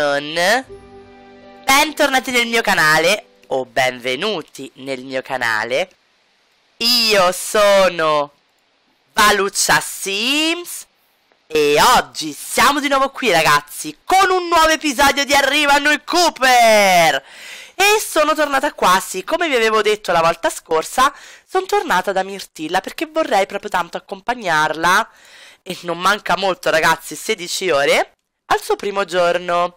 non... Bentornati nel mio canale, o benvenuti nel mio canale. Io sono Valuccia Sims e oggi siamo di nuovo qui ragazzi con un nuovo episodio di Arrivano i Cooper! E sono tornata quasi, come vi avevo detto la volta scorsa, sono tornata da Mirtilla perché vorrei proprio tanto accompagnarla, e non manca molto ragazzi, 16 ore, al suo primo giorno.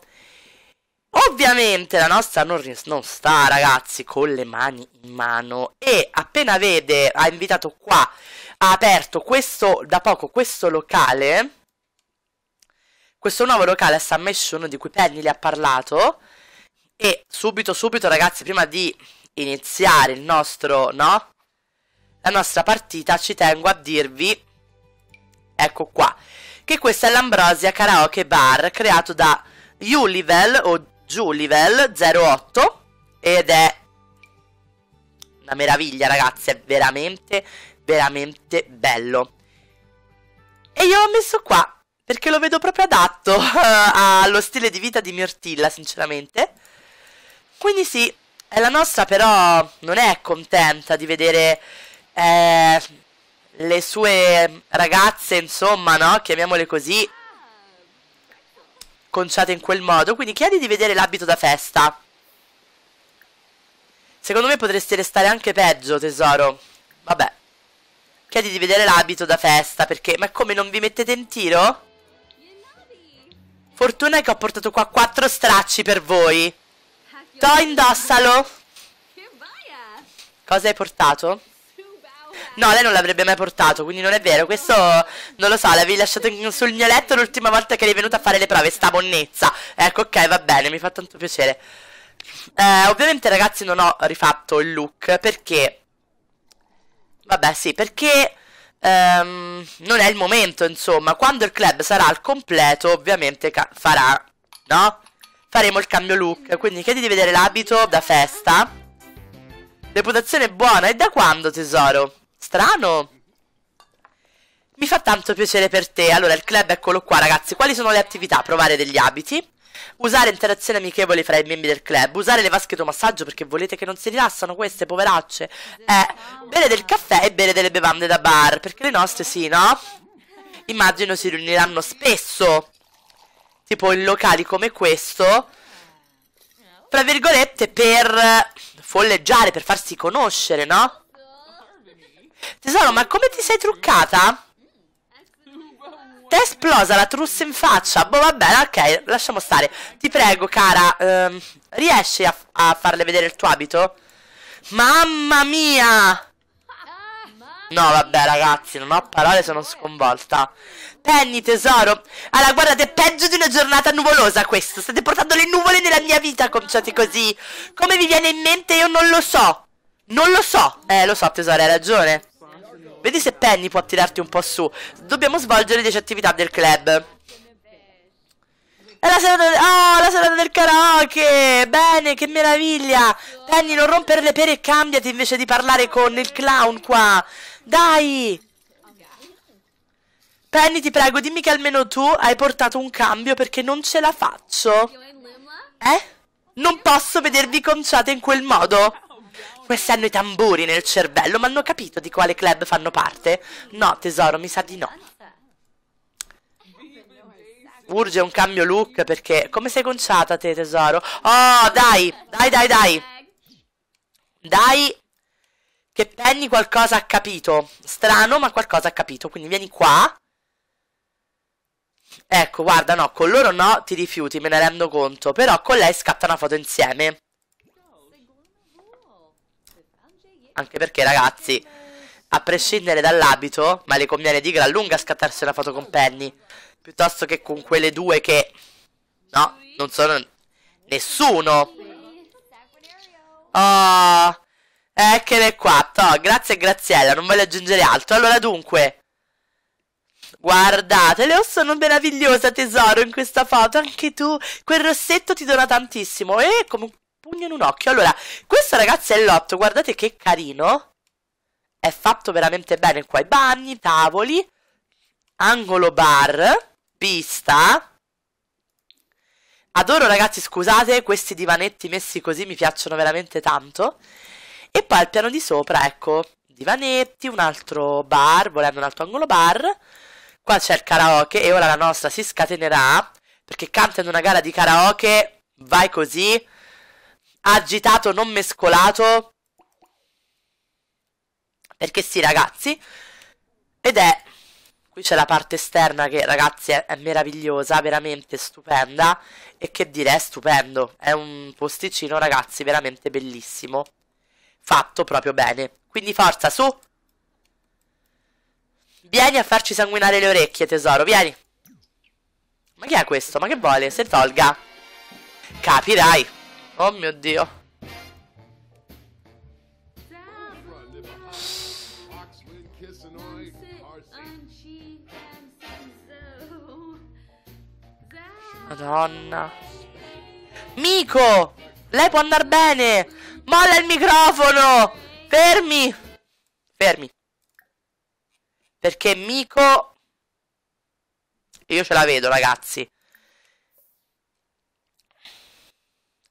Ovviamente la nostra non, non, sta, ragazzi, con le mani in mano. E appena vede, ha invitato qua, ha aperto questo, da poco questo locale, questo nuovo locale a San Messuno di cui Penny le ha parlato. E subito, subito, ragazzi, prima di iniziare il nostro, no? La nostra partita, ci tengo a dirvi, ecco qua, che questa è l'Ambrosia Karaoke Bar creato da... u o giù livello 08 ed è una meraviglia ragazzi, è veramente, veramente bello. E io l'ho messo qua perché lo vedo proprio adatto allo stile di vita di Mirtilla sinceramente. Quindi sì, è la nostra però non è contenta di vedere... Eh, le sue ragazze, insomma, no? Chiamiamole così, conciate in quel modo. Quindi chiedi di vedere l'abito da festa. Secondo me potresti restare anche peggio, tesoro. Vabbè. Chiedi di vedere l'abito da festa, perché... Ma come, non vi mettete in tiro? Fortuna che ho portato qua quattro stracci per voi. To, indossalo. Cosa hai portato? No, lei non l'avrebbe mai portato, quindi non è vero. Questo non lo so, l'avevi lasciato sul mio letto l'ultima volta che eri venuta a fare le prove, sta monnezza. Ecco, ok, va bene, mi fa tanto piacere. Eh, ovviamente, ragazzi, non ho rifatto il look perché. Vabbè, sì, perché. Um, non è il momento, insomma. Quando il club sarà al completo, ovviamente farà, no? Faremo il cambio look. Quindi chiedi di vedere l'abito da festa. Reputazione buona. E da quando, tesoro? Strano. Mi fa tanto piacere per te. Allora, il club eccolo qua, ragazzi. Quali sono le attività? Provare degli abiti. Usare interazioni amichevoli fra i membri del club. Usare le vasche di massaggio perché volete che non si rilassano queste poveracce. Eh, bere del caffè e bere delle bevande da bar. Perché le nostre sì, no? Immagino si riuniranno spesso. Tipo in locali come questo. Fra virgolette, per folleggiare, per farsi conoscere, no? Tesoro, ma come ti sei truccata? Ti è esplosa la trussa in faccia. Boh, va bene, ok, lasciamo stare. Ti prego, cara, ehm, riesci a, a farle vedere il tuo abito? Mamma mia! No, vabbè, ragazzi, non ho parole, sono sconvolta. Penny, tesoro. Allora, guardate, è peggio di una giornata nuvolosa questo. State portando le nuvole nella mia vita, cominciate così. Come vi viene in mente, io non lo so. Non lo so. Eh, lo so, tesoro, hai ragione. Vedi se Penny può tirarti un po' su. Dobbiamo svolgere 10 attività del club. È la serata, del... oh, la serata del karaoke! Bene, che meraviglia! Penny, non rompere le pere e cambiati invece di parlare con il clown qua. Dai! Penny, ti prego, dimmi che almeno tu hai portato un cambio perché non ce la faccio. Eh? Non posso vedervi conciate in quel modo. Quest'anno i tamburi nel cervello, ma hanno capito di quale club fanno parte? No, tesoro, mi sa di no. Urge un cambio look perché... Come sei conciata te, tesoro? Oh, dai! Dai, dai, dai! Dai! Che Penny qualcosa ha capito. Strano, ma qualcosa ha capito. Quindi vieni qua. Ecco, guarda, no, con loro no, ti rifiuti, me ne rendo conto. Però con lei scatta una foto insieme. anche perché ragazzi, a prescindere dall'abito, ma le conviene di gran lunga scattarsi una foto con Penny, piuttosto che con quelle due che, no, non sono nessuno. Oh, eccole qua, toh, grazie Graziella, non voglio aggiungere altro. Allora dunque... Guardatele, oh sono meravigliosa tesoro in questa foto, anche tu, quel rossetto ti dona tantissimo e comunque pugno in un occhio. Allora, questo ragazzi è il lotto, guardate che carino. È fatto veramente bene qua i bagni, tavoli, angolo bar, pista. Adoro ragazzi, scusate, questi divanetti messi così mi piacciono veramente tanto. E poi al piano di sopra, ecco, divanetti, un altro bar, volendo un altro angolo bar. Qua c'è il karaoke e ora la nostra si scatenerà perché cantano una gara di karaoke, vai così, agitato non mescolato. Perché sì, ragazzi. Ed è... Qui c'è la parte esterna che, ragazzi, è, è, meravigliosa, veramente stupenda. E che dire, è stupendo. È un posticino, ragazzi, veramente bellissimo. Fatto proprio bene. Quindi forza, su! Vieni a farci sanguinare le orecchie, tesoro, vieni! Ma chi è questo? Ma che vuole? Se tolga! Capirai! Oh mio dio. Madonna. Mico! Lei può andare bene! Molla il microfono! Fermi! Fermi. Perché Mico... Io ce la vedo, ragazzi.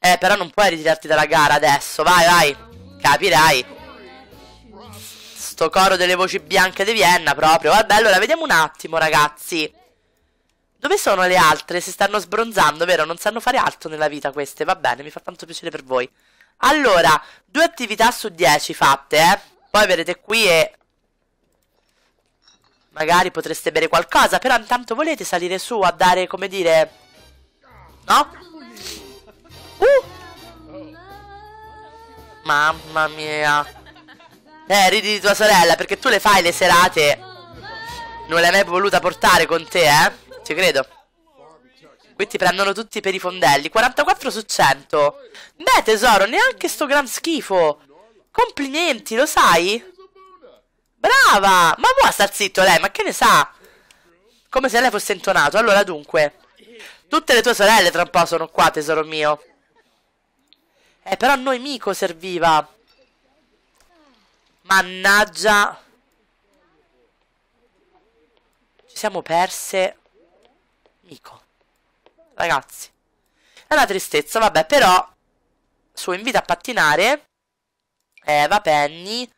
Eh, però non puoi ritirarti dalla gara adesso. Vai, vai. Capirai. Sto coro delle voci bianche di Vienna proprio. Vabbè, allora vediamo un attimo, ragazzi. Dove sono le altre? Si stanno sbronzando, vero? Non sanno fare altro nella vita queste. Va bene, mi fa tanto piacere per voi. Allora, due attività su dieci fatte, eh. Poi verrete qui e... Magari potreste bere qualcosa, però intanto volete salire su a dare, come dire... No? No? Uh! Mamma mia. Eh, ridi di tua sorella perché tu le fai le serate. Non l'hai mai voluta portare con te, eh? Ci credo. Qui ti prendono tutti per i fondelli. 44 su 100. Beh, tesoro, neanche sto gran schifo. Complimenti, lo sai? Brava! Ma può star zitto lei, ma che ne sa? Come se lei fosse intonato. Allora, dunque... Tutte le tue sorelle tra un po' sono qua, tesoro mio. Eh, però a noi Miko serviva. Mannaggia. Ci siamo perse. Miko. Ragazzi. È una tristezza, vabbè, però... Su, invita a pattinare. Eva, Penny.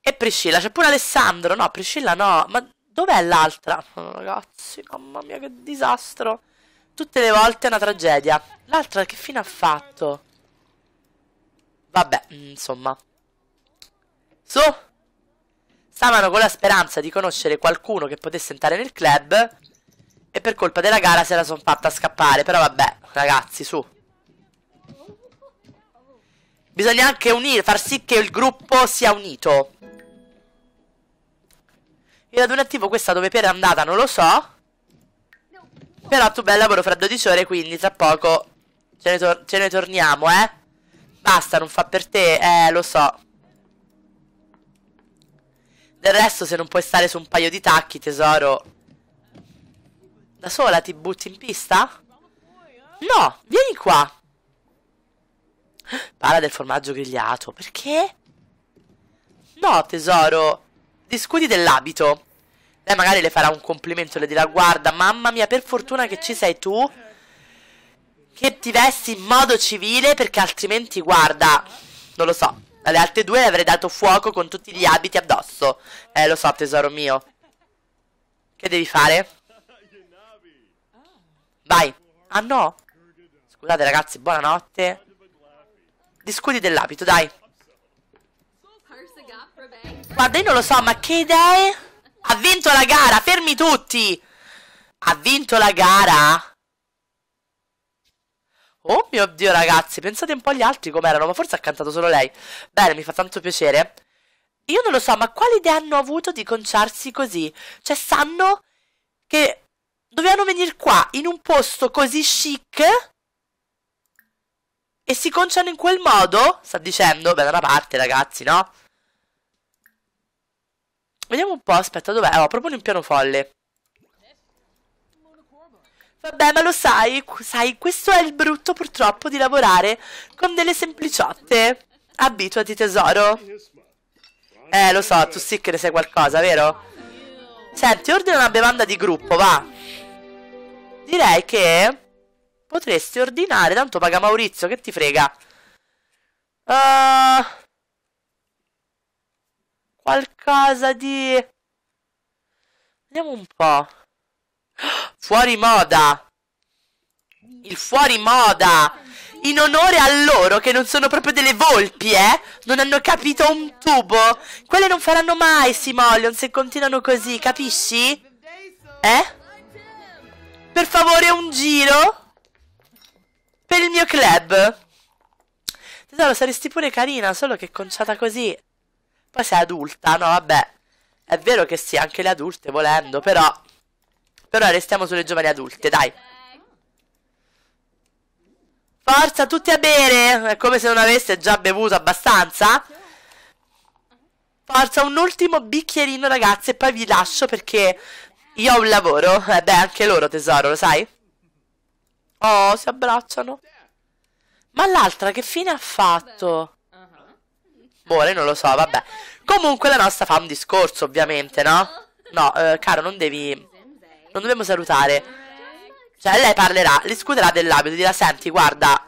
E Priscilla. C'è pure Alessandro. No, Priscilla no. Ma dov'è l'altra? Oh, ragazzi, mamma mia, che disastro. Tutte le volte è una tragedia. L'altra che fine ha fatto? Vabbè, insomma. Su? stavano con la speranza di conoscere qualcuno che potesse entrare nel club e per colpa della gara se la son fatta scappare, però vabbè, ragazzi, su. Bisogna anche unire, far sì che il gruppo sia unito. Io ad un attivo questa dove per è andata non lo so. Però tu bel lavoro fra 12 ore, quindi tra poco ce ne, ce ne torniamo, eh. Basta, non fa per te, eh, lo so. Del resto, se non puoi stare su un paio di tacchi, tesoro... Da sola ti butti in pista? No, vieni qua. Parla del formaggio grigliato. Perché? No, tesoro. Discuti dell'abito. Lei magari le farà un complimento e le dirà, guarda, mamma mia, per fortuna che ci sei tu che ti vesti in modo civile perché altrimenti, guarda, non lo so. Alle altre due avrei dato fuoco con tutti gli abiti addosso. Eh, lo so, tesoro mio. Che devi fare? Vai. Ah, no. Scusate, ragazzi, buonanotte. Discuti dell'abito, dai. Guarda, io non lo so, ma che idee? Ha vinto la gara, fermi tutti! Ha vinto la gara? Oh mio Dio, ragazzi, pensate un po' agli altri com'erano, ma forse ha cantato solo lei. Bene, mi fa tanto piacere. Io non lo so, ma quale idea hanno avuto di conciarsi così? Cioè, sanno che dovevano venire qua, in un posto così chic, e si conciano in quel modo? Sta dicendo? Beh, da una parte, ragazzi, no? Vediamo un po', aspetta, dov'è? Oh, in un piano folle. Vabbè, ma lo sai, sai, questo è il brutto purtroppo di lavorare con delle sempliciotte. Abituati tesoro. Eh, lo so, tu sì che ne sai qualcosa, vero? Senti, ordina una bevanda di gruppo, va. Direi che potresti ordinare, tanto paga Maurizio, che ti frega. Uh, qualcosa di... Vediamo un po'. Fuori moda! Il fuori moda! In onore a loro che non sono proprio delle volpi, eh? Non hanno capito un tubo! Quelle non faranno mai Simoleon se continuano così, capisci? Eh? Per favore un giro? Per il mio club? Tesoro, saresti pure carina, solo che conciata così. Poi sei adulta, no? Vabbè. È vero che sì, anche le adulte volendo, però... Però ora restiamo sulle giovani adulte, dai. Forza, tutti a bere! È come se non aveste già bevuto abbastanza. Forza, un ultimo bicchierino, ragazzi, e poi vi lascio perché io ho un lavoro. Eh beh, anche loro, tesoro, lo sai? Oh, si abbracciano. Ma l'altra che fine ha fatto? Boh, non lo so, vabbè. Comunque la nostra fa un discorso, ovviamente, no? No, eh, caro, non devi non dobbiamo salutare. Cioè, lei parlerà, le scuderà dell'abito, dirà, senti, guarda,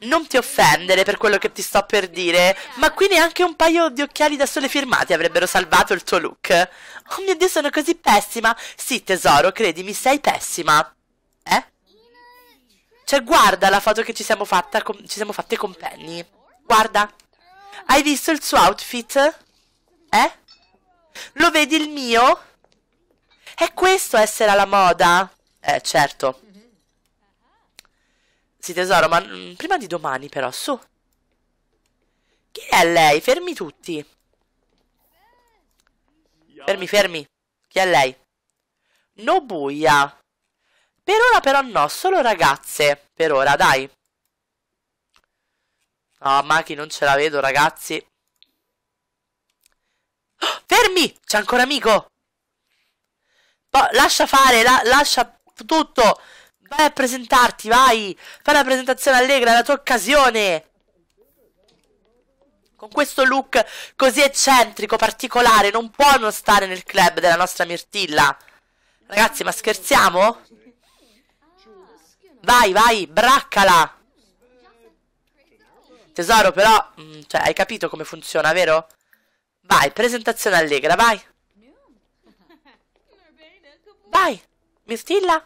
non ti offendere per quello che ti sto per dire, ma qui neanche un paio di occhiali da sole firmati avrebbero salvato il tuo look. Oh mio Dio, sono così pessima. Sì, tesoro, credimi, sei pessima. Eh? Cioè, guarda la foto che ci siamo, fatta con, ci siamo fatte con Penny. Guarda. Hai visto il suo outfit? Eh? Lo vedi il mio? È questo essere alla moda? Eh, certo. Sì, tesoro, ma mm, prima di domani, però, su. Chi è lei? Fermi tutti. Fermi, fermi. Chi è lei? No buia. Per ora però no, solo ragazze. Per ora, dai. No, Maki, non ce la vedo, ragazzi. Oh, fermi! C'è ancora amico! Va, lascia fare, la, lascia tutto. Vai a presentarti, vai. Fai la presentazione allegra, è la tua occasione. Con questo look così eccentrico, particolare, non può non stare nel club della nostra Mirtilla. Ragazzi, ma scherziamo? Vai, vai, braccala. Tesoro, però, mh, mm, cioè, hai capito come funziona, vero? Vai, presentazione allegra, vai. Dai! Mirtilla?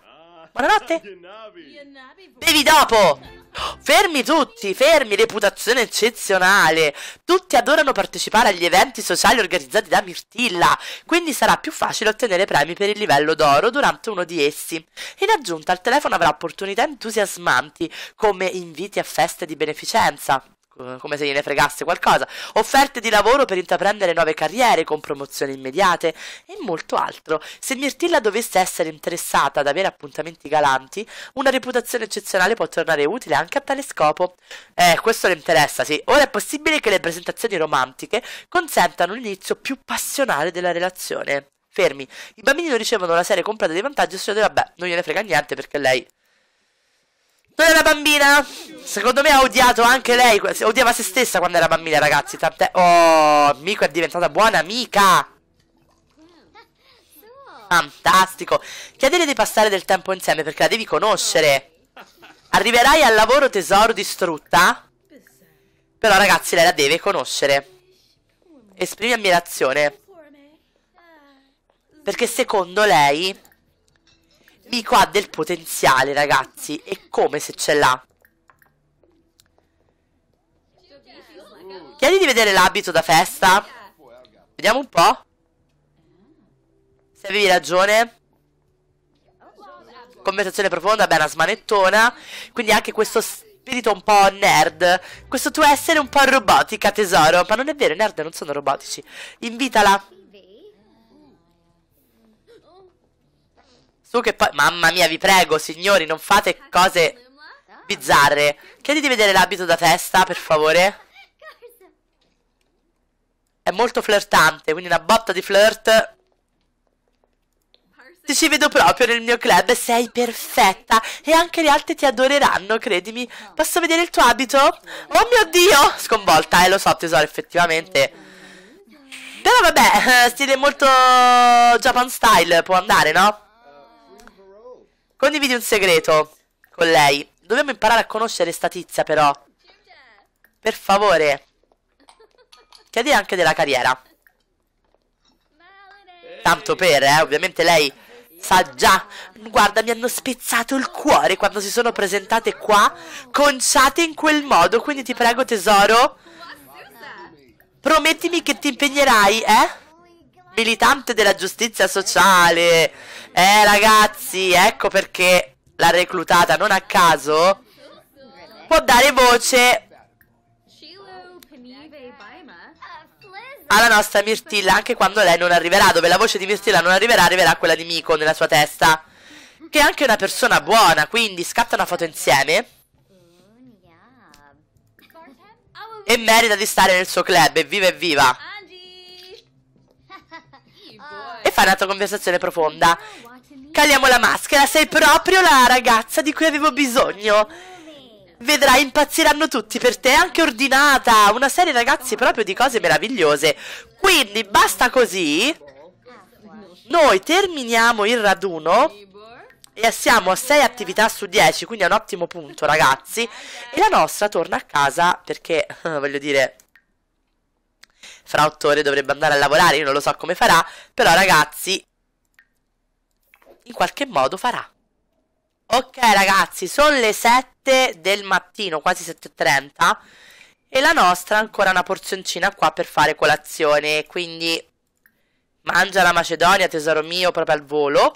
Buonanotte! Bevi dopo! Fermi tutti, fermi, reputazione eccezionale. Tutti adorano partecipare agli eventi sociali organizzati da Mirtilla, quindi sarà più facile ottenere premi per il livello d'oro durante uno di essi. In aggiunta al telefono avrà opportunità entusiasmanti, come inviti a feste di beneficenza. Eh, come se gliene fregasse qualcosa, offerte di lavoro per intraprendere nuove carriere con promozioni immediate e molto altro. Se Mirtilla dovesse essere interessata ad avere appuntamenti galanti, una reputazione eccezionale può tornare utile anche a tale scopo. Eh, questo le interessa, sì. Ora è possibile che le presentazioni romantiche consentano l'inizio più passionale della relazione. Fermi, i bambini non ricevono la serie completa di vantaggi, ossia vabbè, non gliene frega niente perché lei non è una bambina? Secondo me ha odiato anche lei. Odiava se stessa quando era bambina, ragazzi. Tant'è. Oh, Miku è diventata buona amica. Fantastico. Chiedere di passare del tempo insieme perché la devi conoscere. Arriverai al lavoro tesoro distrutta. Però, ragazzi, lei la deve conoscere. Esprimi ammirazione. Perché secondo lei Lì ha del potenziale, ragazzi. E come se ce l'ha? Chiedi di vedere l'abito da festa. Vediamo un po'. Se avevi ragione. Conversazione profonda, beh, una smanettona. Quindi anche questo spirito un po' nerd. Questo tuo essere un po' robotica, tesoro. Ma non è vero, i nerd non sono robotici. Invitala. Su che poi... Mamma mia, vi prego, signori, non fate cose bizzarre. Chiedi di vedere l'abito da festa, per favore. È molto flirtante, quindi una botta di flirt. Ti ci vedo proprio nel mio club, sei perfetta e anche gli altri ti adoreranno, credimi. Posso vedere il tuo abito? Oh mio Dio! Sconvolta, eh, lo so tesoro, effettivamente. Però vabbè, stile molto Japan style, può andare, no? Condividi un segreto con lei. Dobbiamo imparare a conoscere sta tizia però. Per favore. Chiedi anche della carriera. Tanto per, eh, ovviamente lei sa già. Guarda, mi hanno spezzato il cuore quando si sono presentate qua, conciate in quel modo, quindi ti prego tesoro, promettimi che ti impegnerai, eh? militante della giustizia sociale. Eh ragazzi, ecco perché la reclutata non a caso può dare voce alla nostra Mirtilla anche quando lei non arriverà. Dove la voce di Mirtilla non arriverà, arriverà quella di Miko nella sua testa. Che è anche una persona buona, quindi scatta una foto insieme. E merita di stare nel suo club, evviva evviva! affanato conversazione profonda. Caliamo la maschera, sei proprio la ragazza di cui avevo bisogno. Vedrai, impazziranno tutti per te, anche ordinata. Una serie, ragazzi, proprio di cose meravigliose. Quindi, basta così. Noi terminiamo il raduno e siamo a 6 attività su 10, quindi è un ottimo punto, ragazzi. E la nostra torna a casa perché, voglio dire, fra otto ore dovrebbe andare a lavorare, io non lo so come farà, però ragazzi, in qualche modo farà. Ok ragazzi, sono le 7 del mattino, quasi 7.30 e la nostra ancora una porzioncina qua per fare colazione, quindi mangia la Macedonia, tesoro mio, proprio al volo.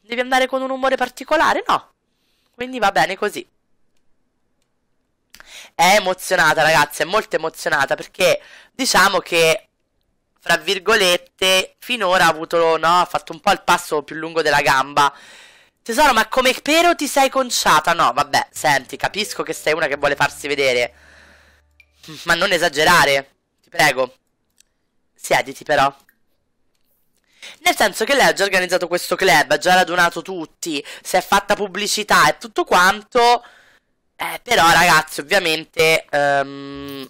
Devi andare con un umore particolare? No. Quindi va bene così. È emozionata, ragazzi, è molto emozionata perché diciamo che fra virgolette, finora ha avuto, no, ha fatto un po' il passo più lungo della gamba. Tesoro, ma come però ti sei conciata? No, vabbè, senti, capisco che sei una che vuole farsi vedere. Ma non esagerare, ti prego. Siediti però. Nel senso che lei ha già organizzato questo club, ha già radunato tutti, si è fatta pubblicità e tutto quanto eh, però ragazzi, ovviamente um,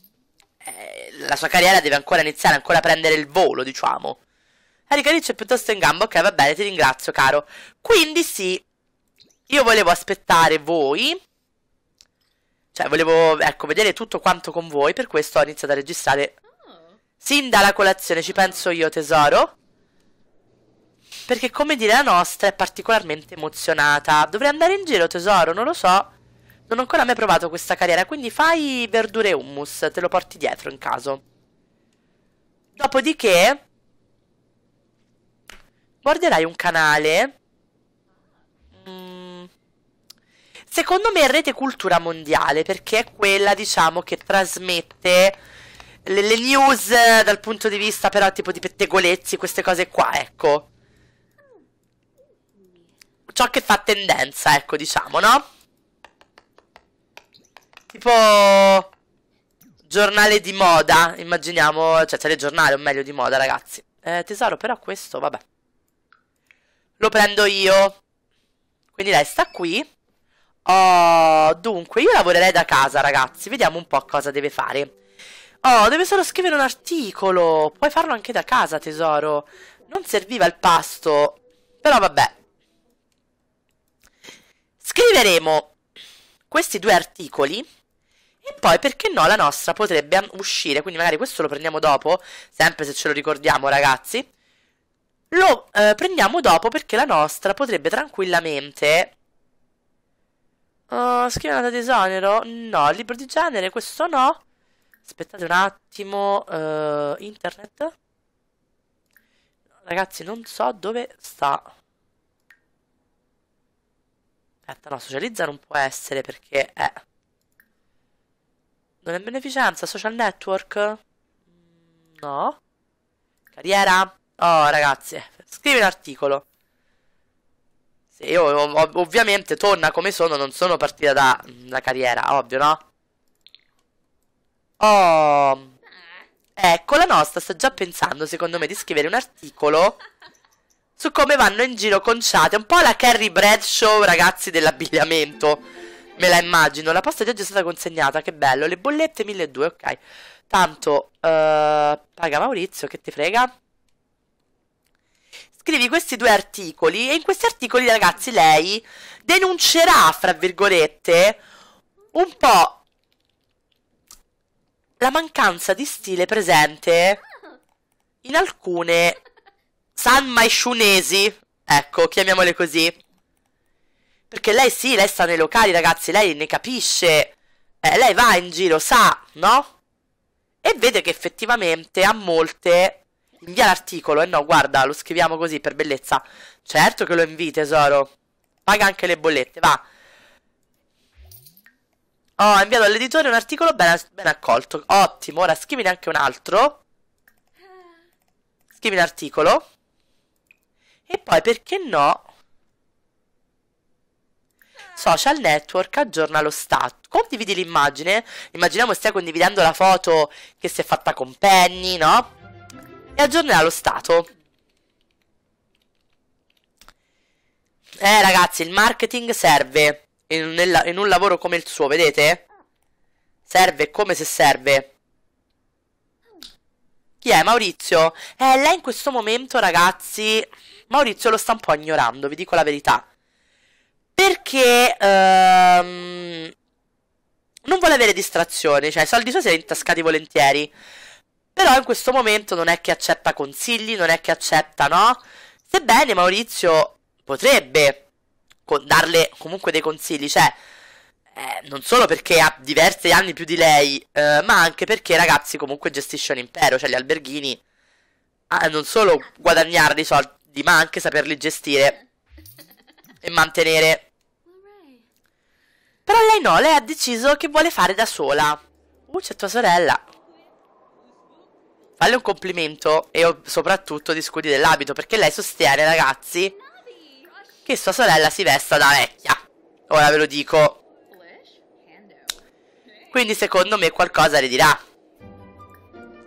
eh, la sua carriera deve ancora iniziare, ancora prendere il volo, diciamo. Erika Ricci è piuttosto in gamba, ok, va bene, ti ringrazio, caro. Quindi sì, io volevo aspettare voi. Cioè, volevo, ecco, vedere tutto quanto con voi, per questo ho iniziato a registrare. Sin dalla colazione ci penso io, tesoro. Perché, come dire, la nostra è particolarmente emozionata. Dovrei andare in giro, tesoro, non lo so. Non ho ancora mai provato questa carriera, quindi fai verdure e hummus, te lo porti dietro in caso. Dopodiché guarderai un canale. Mm. secondo me è Rete Cultura Mondiale, perché è quella, diciamo, che trasmette le, le news dal punto di vista però tipo di pettegolezzi, queste cose qua, ecco. Ciò che fa tendenza, ecco, diciamo, no? Tipo giornale di moda, immaginiamo, cioè telegiornale o meglio di moda, ragazzi. Eh, tesoro, però questo, vabbè. Lo prendo io. Quindi resta qui. Oh, dunque, io lavorerei da casa, ragazzi. Vediamo un po' cosa deve fare. Oh, deve solo scrivere un articolo. Puoi farlo anche da casa, tesoro. Non serviva il pasto. Però vabbè. Scriveremo questi due articoli e poi perché no, la nostra potrebbe uscire, quindi magari questo lo prendiamo dopo, sempre se ce lo ricordiamo ragazzi. Lo eh, prendiamo dopo perché la nostra potrebbe tranquillamente... Uh, scrivere di esonero? No, libro di genere, questo no. Aspettate un attimo, uh, internet. Ragazzi, non so dove sta. Aspetta, no, socializzare non può essere perché è... Eh. Non è beneficenza? Social network? No. Carriera? Oh, ragazzi, eh, scrivi un articolo. Se io ov ovviamente torna come sono, non sono partita da, da carriera, ovvio, no? Oh... Ecco, la nostra sta già pensando, secondo me, di scrivere un articolo su come vanno in giro conciate. Un po' la Carrie Bradshaw, ragazzi, dell'abbigliamento. Me la immagino, la posta di oggi è stata consegnata, che bello, le bollette 1200, ok. Tanto, uh, paga Maurizio, che ti frega? Scrivi questi due articoli e in questi articoli, ragazzi, lei denuncerà, fra virgolette, un po' la mancanza di stile presente in alcune sanmaisciunesi, ecco, chiamiamole così. Perché lei sì, lei sta nei locali, ragazzi, lei ne capisce. Eh, lei va in giro, sa, no? E vede che effettivamente a molte invia l'articolo. E eh no, guarda, lo scriviamo così per bellezza. Certo che lo invii, tesoro. Paga anche le bollette, va. Ho oh, inviato all'editore un articolo ben, ben, accolto. Ottimo, ora scrivi anche un altro. Scrivi l'articolo. E poi, perché no, social network aggiorna lo stato. Condividi l'immagine, immaginiamo stia condividendo la foto che si è fatta con Penny, no? E aggiornerà lo stato. Eh ragazzi, il marketing serve in, nel, in un lavoro come il suo, vedete? Serve come se serve. Chi è Maurizio? Eh, lei in questo momento, ragazzi. Maurizio lo sta un po' ignorando, vi dico la verità. Perché ehm, non vuole avere distrazioni, cioè i soldi suoi si sono intascati volentieri. Però in questo momento non è che accetta consigli, non è che accetta, no? Sebbene Maurizio potrebbe darle comunque dei consigli, cioè eh, non solo perché ha diversi anni più di lei, eh, ma anche perché ragazzi comunque gestisce un impero, cioè gli alberghini, eh, non solo guadagnare dei soldi, ma anche saperli gestire e mantenere. Però lei no, lei ha deciso che vuole fare da sola. Uh, c'è tua sorella. Falle un complimento e soprattutto discuti dell'abito perché lei sostiene, ragazzi, che sua sorella si vesta da vecchia. Ora ve lo dico. Quindi secondo me qualcosa le dirà.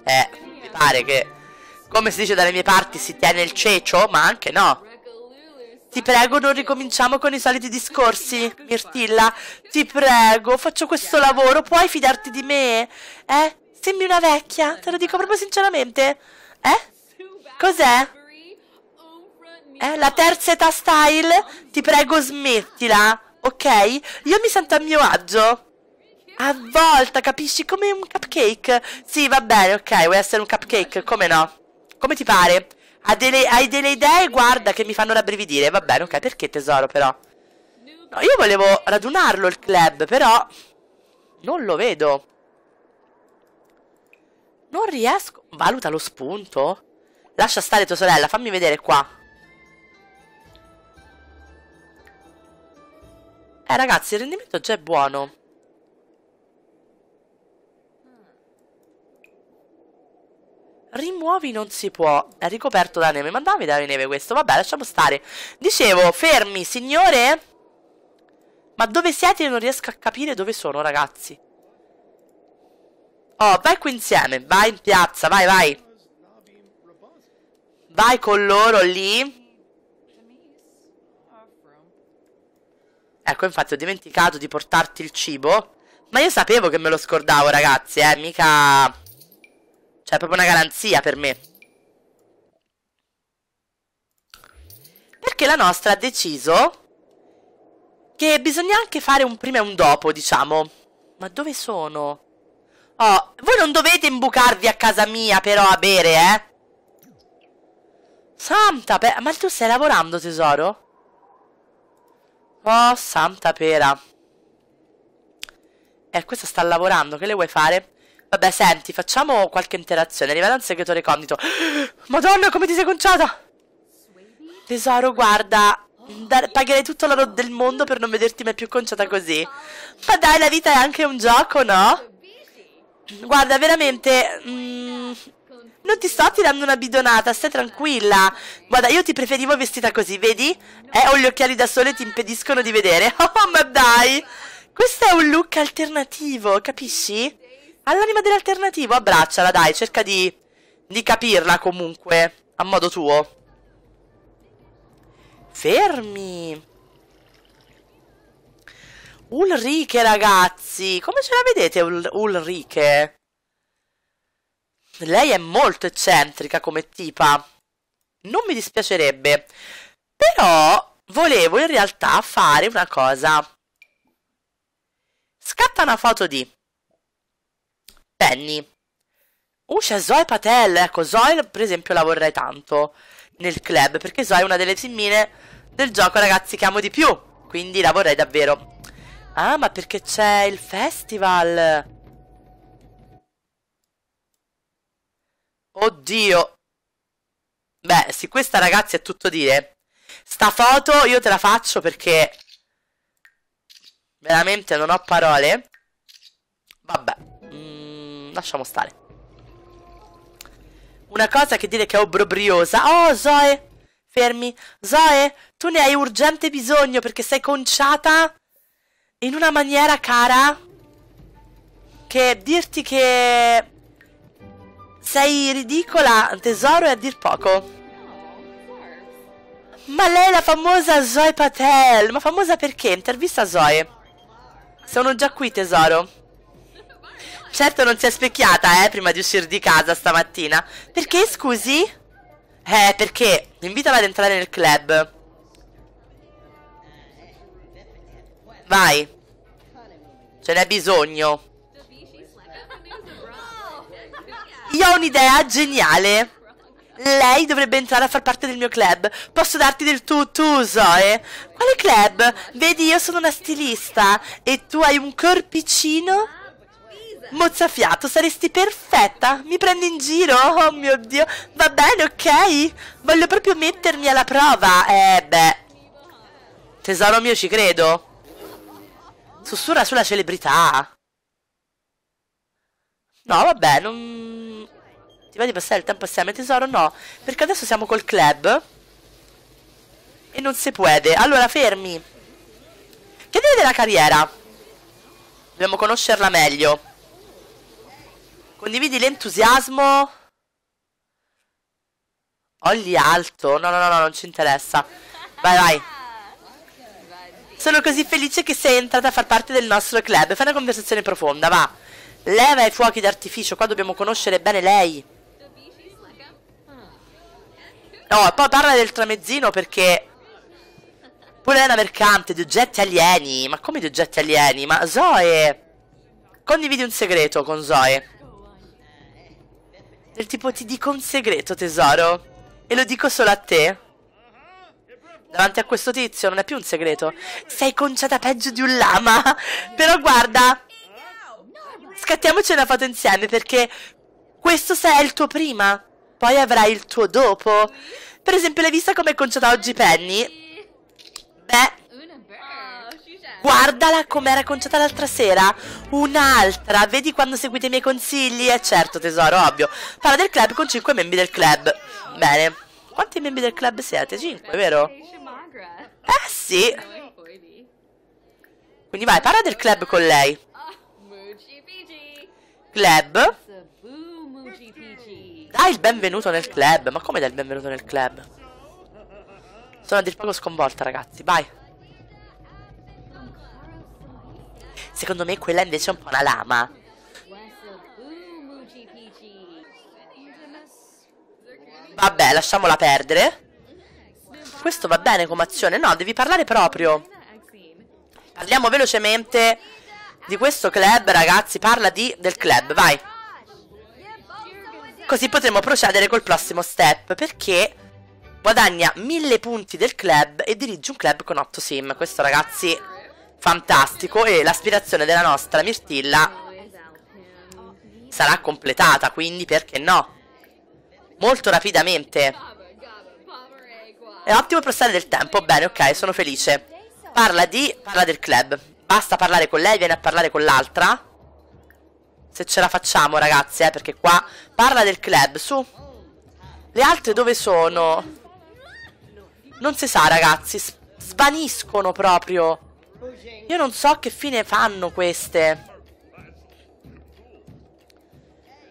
Eh, mi pare che... Come si dice dalle mie parti, si tiene il cecio, ma anche no. Ti prego, non ricominciamo con i soliti discorsi, Mirtilla. Ti prego, faccio questo lavoro, puoi fidarti di me? Eh? Sembri una vecchia, te lo dico proprio sinceramente. Eh? Cos'è? Eh, la terza età style? Ti prego, smettila, ok? Io mi sento a mio agio. A Avvolta, capisci? Come un cupcake. Sì, va bene, ok, vuoi essere un cupcake, come no? Come ti pare? delle, hai delle idee, guarda, che mi fanno rabbrividire. Va bene, ok, perché tesoro però? No, io volevo radunarlo il club, però... Non lo vedo. Non riesco... Valuta lo spunto? Lascia stare tua sorella, fammi vedere qua. Eh ragazzi, il rendimento già è buono. Rimuovi non si può. È ricoperto da neve. Ma dammi da neve questo. Vabbè, lasciamo stare. Dicevo, fermi, signore. Ma dove siete? Non riesco a capire dove sono, ragazzi. Oh, vai qui insieme. Vai in piazza, vai, vai. Vai con loro lì. Ecco, infatti ho dimenticato di portarti il cibo. Ma io sapevo che me lo scordavo, ragazzi, eh. Mica... Cioè, è proprio una garanzia per me. Perché la nostra ha deciso che bisogna anche fare un prima e un dopo, diciamo. Ma dove sono? Oh, voi non dovete imbucarvi a casa mia però a bere, eh? Santa pera, ma tu stai lavorando tesoro? Oh, santa pera. Eh, questa sta lavorando, che le vuoi fare? Vabbè, senti, facciamo qualche interazione. Arriva da un segreto recondito. Madonna, come ti sei conciata? Tesoro, guarda. pagherei tutto l'oro del mondo per non vederti mai più conciata così. Ma dai, la vita è anche un gioco, no? Guarda, veramente... Mm, non ti sto tirando una bidonata, stai tranquilla. Guarda, io ti preferivo vestita così, vedi? Eh, ho gli occhiali da sole ti impediscono di vedere. Oh, ma dai! Questo è un look alternativo, capisci? All'anima dell'alternativo, abbracciala, dai, cerca di, di capirla comunque, a modo tuo. Fermi. Ulrike, ragazzi, come ce la vedete Ul Ulrike? Lei è molto eccentrica come tipa. Non mi dispiacerebbe. Però volevo in realtà fare una cosa. Scatta una foto di... Penny. Uh, c'è Zoe Patel, ecco, Zoe per esempio la vorrei tanto nel club, perché Zoe è una delle simmine del gioco, ragazzi, che amo di più, quindi la vorrei davvero. Ah, ma perché c'è il festival? Oddio. Beh, sì, questa ragazzi è tutto dire. Sta foto io te la faccio perché veramente non ho parole. Vabbè lasciamo stare. Una cosa che dire che è obbrobriosa. Oh, Zoe! Fermi. Zoe, tu ne hai urgente bisogno perché sei conciata in una maniera cara. Che dirti che sei ridicola, tesoro, è a dir poco. Ma lei è la famosa Zoe Patel. Ma famosa perché? Intervista Zoe. Sono già qui, tesoro. Certo non si è specchiata, eh, prima di uscire di casa stamattina. Perché, scusi? Eh, perché? Invitala ad entrare nel club. Vai. Ce n'è bisogno. Io ho un'idea geniale. Lei dovrebbe entrare a far parte del mio club. Posso darti del tu, tu, Zoe? Eh? Quale club? Vedi, io sono una stilista e tu hai un corpicino Mozzafiato, saresti perfetta. Mi prendi in giro? Oh mio Dio. Va bene, ok? Voglio proprio mettermi alla prova. Eh beh. Tesoro mio, ci credo. Sussurra sulla celebrità. No, vabbè, non... Ti va di passare il tempo assieme, tesoro? No, perché adesso siamo col club. E non si può. Allora, fermi. Che dire della carriera? Dobbiamo conoscerla meglio. Condividi l'entusiasmo. Olli alto. No, no, no, no, non ci interessa. Vai, vai. Sono così felice che sei entrata a far parte del nostro club. Fai una conversazione profonda, va. Leva i fuochi d'artificio. Qua dobbiamo conoscere bene lei. No, e poi parla del tramezzino perché... Pure è una mercante di oggetti alieni. Ma come di oggetti alieni? Ma Zoe... Condividi un segreto con Zoe. Del tipo ti dico un segreto tesoro. E lo dico solo a te. Davanti a questo tizio non è più un segreto. Sei conciata peggio di un lama. Però guarda. Scattiamoci una foto insieme perché questo sarà il tuo prima. Poi avrai il tuo dopo. Per esempio l'hai vista come è conciata oggi Penny? Beh, guardala come era conciata l'altra sera, un'altra, vedi quando seguite i miei consigli? Eh certo tesoro, ovvio, parla del club con 5 membri del club, bene, quanti membri del club siete? 5, vero? Eh sì, quindi vai, parla del club con lei. Club. Dai il benvenuto nel club. Ma come dai il benvenuto nel club? Sono a dir poco sconvolta, ragazzi. Vai. Secondo me quella invece è un po' una lama. Vabbè, lasciamola perdere. Questo va bene come azione. No, devi parlare proprio. Parliamo velocemente di questo club, ragazzi. Parla di, del club, vai. Così potremo procedere col prossimo step. Perché guadagna mille punti del club e dirige un club con 8 sim. Questo, ragazzi, fantastico e l'aspirazione della nostra Mirtilla sarà completata, quindi perché no? Molto rapidamente. È ottimo per stare del tempo, bene, ok, sono felice. Parla di... parla del club. Basta parlare con lei, viene a parlare con l'altra. Se ce la facciamo, ragazze, eh, perché qua... Parla del club, su. Le altre dove sono? Non si sa, ragazzi. Svaniscono proprio. Io non so che fine fanno queste.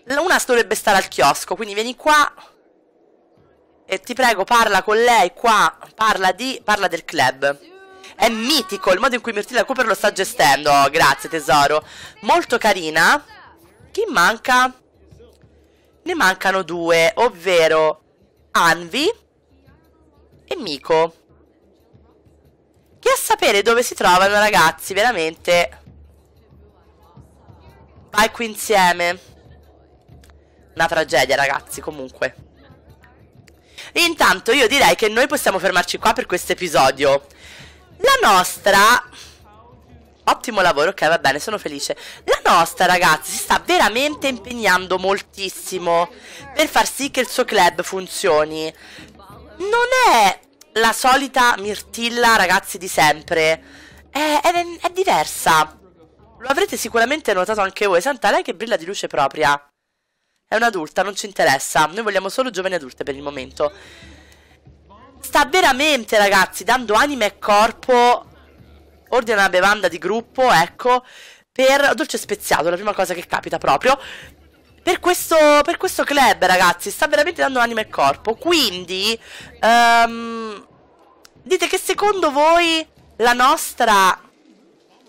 Una dovrebbe stare al chiosco, quindi vieni qua. E ti prego, parla con lei qua. Parla di. Parla del club. È mitico il modo in cui Mirtilla Cooper lo sta gestendo. Oh, grazie, tesoro. Molto carina. Chi manca? Ne mancano due, ovvero Anvi e Miko. Che a sapere dove si trovano ragazzi, veramente. Vai qui insieme. Una tragedia ragazzi, comunque. Intanto io direi che noi possiamo fermarci qua per questo episodio. La nostra... Ottimo lavoro, ok va bene, sono felice. La nostra ragazzi si sta veramente impegnando moltissimo per far sì che il suo club funzioni. Non è la solita Mirtilla, ragazzi, di sempre. È, è, è, diversa. Lo avrete sicuramente notato anche voi. Senta, lei che brilla di luce propria. È un'adulta, non ci interessa. Noi vogliamo solo giovani adulte per il momento. Sta veramente, ragazzi, dando anima e corpo. Ordina una bevanda di gruppo, ecco. Per dolce speziato, la prima cosa che capita proprio per questo, per questo club, ragazzi. Sta veramente dando anima e corpo. Quindi, um, dite che secondo voi la nostra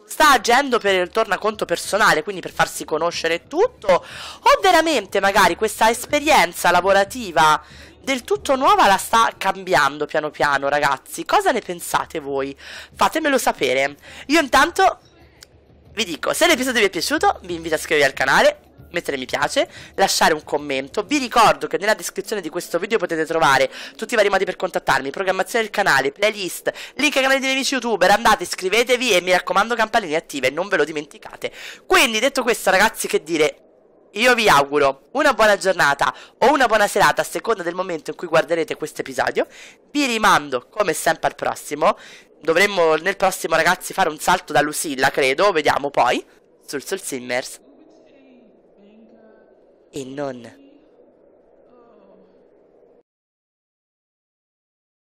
sta agendo per il tornaconto personale, quindi per farsi conoscere tutto, o veramente magari questa esperienza lavorativa del tutto nuova la sta cambiando piano piano, ragazzi. Cosa ne pensate voi? Fatemelo sapere. Io intanto vi dico, se l'episodio vi è piaciuto, vi invito a iscrivervi al canale mettere mi piace, lasciare un commento. Vi ricordo che nella descrizione di questo video potete trovare tutti i vari modi per contattarmi, programmazione del canale, playlist, link ai canali dei miei amici youtuber, andate, iscrivetevi e mi raccomando campanine attive, non ve lo dimenticate. Quindi detto questo ragazzi che dire, io vi auguro una buona giornata o una buona serata a seconda del momento in cui guarderete questo episodio. Vi rimando come sempre al prossimo. Dovremmo nel prossimo ragazzi fare un salto da Lucilla, credo, vediamo poi, sul Soul Simmers e non